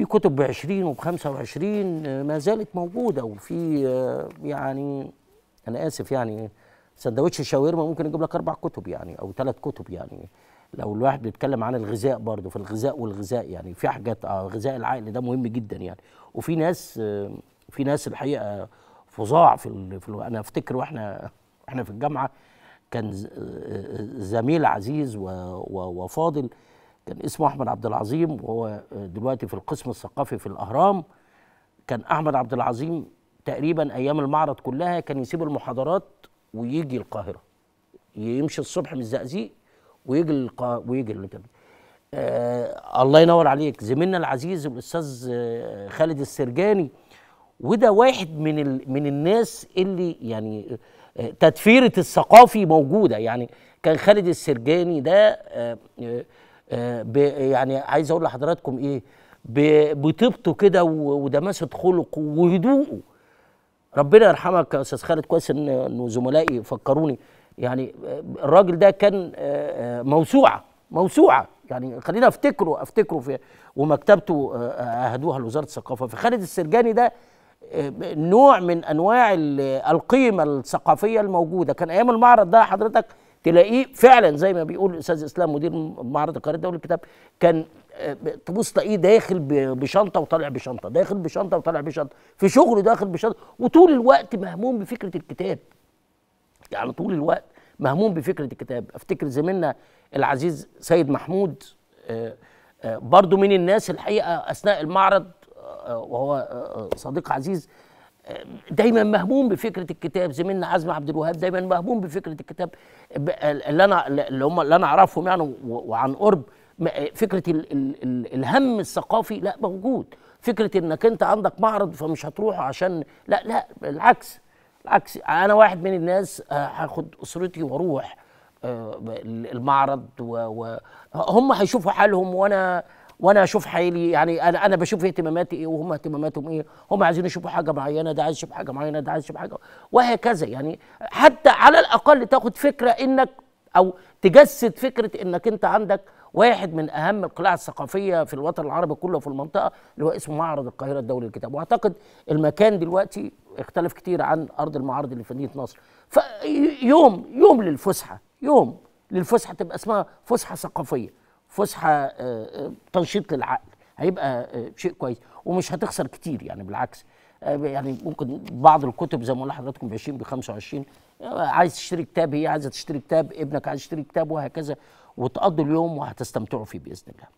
في كتب ب 20 وب 25 آه، ما زالت موجوده وفي آه، يعني انا اسف يعني سندوتش الشاورما ممكن يجيب لك اربع كتب يعني او ثلاث كتب يعني لو الواحد بيتكلم عن الغذاء برضه في الغذاء والغذاء يعني في حاجات آه غذاء العقل ده مهم جدا يعني وفي ناس آه، في ناس الحقيقه فظاع في, في انا افتكر واحنا احنا في الجامعه كان زميل عزيز وفاضل كان اسمه احمد عبد العظيم وهو آه، دلوقتي في القسم الثقافي في الاهرام كان احمد عبد العظيم تقريبا ايام المعرض كلها كان يسيب المحاضرات ويجي القاهره يمشي الصبح من الزقازيق ويجي القا... ويجي الانترفيو آه الله ينور عليك زميلنا العزيز الاستاذ آه، خالد السرجاني وده واحد من ال... من الناس اللي يعني آه، تدفيره الثقافي موجوده يعني كان خالد السرجاني ده آه يعني عايز اقول لحضراتكم ايه بطيبته كده ودماسه خلقه وهدوءه ربنا يرحمك يا استاذ خالد كويس ان زملائي فكروني يعني الراجل ده كان آه، آه، موسوعه موسوعه يعني خلينا افتكره افتكره في ومكتبته آه، اهدوها لوزاره الثقافه فخالد السرجاني ده نوع من انواع القيمه الثقافيه الموجوده كان ايام المعرض ده حضرتك تلاقيه فعلا زي ما بيقول الاستاذ اسلام مدير معرض القاهره الدولي للكتاب كان آه، تبص تلاقيه داخل بشنطه وطالع بشنطه داخل بشنطه وطالع بشنطه في شغله داخل بشنطه وطول الوقت مهموم بفكره الكتاب يعني طول الوقت مهموم بفكره الكتاب افتكر زميلنا العزيز سيد محمود آه، آه، برضو من الناس الحقيقه اثناء المعرض وهو صديق عزيز دايما مهموم بفكره الكتاب زميلنا عزمي عبد الوهاب دايما مهموم بفكره الكتاب اللي انا اللي هم اللي انا اعرفهم يعني وعن قرب فكره الـ الـ الـ الهم الثقافي لا موجود فكره انك انت عندك معرض فمش هتروحه عشان لا لا بالعكس بالعكس انا واحد من الناس آه، هاخد اسرتي واروح آه، المعرض وهم هيشوفوا حالهم وانا وانا اشوف حالي يعني انا انا بشوف اهتماماتي ايه وهم اهتماماتهم ايه هم عايزين يشوفوا حاجه معينه ده عايز يشوف حاجه معينه ده عايز يشوف حاجه وهكذا يعني حتى على الاقل تاخد فكره انك او تجسد فكره انك انت عندك واحد من اهم القلاع الثقافيه في الوطن العربي كله في المنطقه اللي هو اسمه معرض القاهره الدولي للكتاب واعتقد المكان دلوقتي اختلف كتير عن ارض المعارض اللي في مدينه نصر فيوم يوم للفسحه يوم للفسحه تبقى اسمها فسحه ثقافيه فسحه آه، آه، تنشيط للعقل هيبقى آه، شيء كويس ومش هتخسر كتير يعني بالعكس يعني ممكن بعض الكتب زي ما قلنا حضراتكم ب 20 ب 25 عايز تشتري كتاب هي ايه؟ عايزه تشتري كتاب ابنك عايز يشتري كتاب وهكذا وتقضوا اليوم وهتستمتعوا فيه باذن الله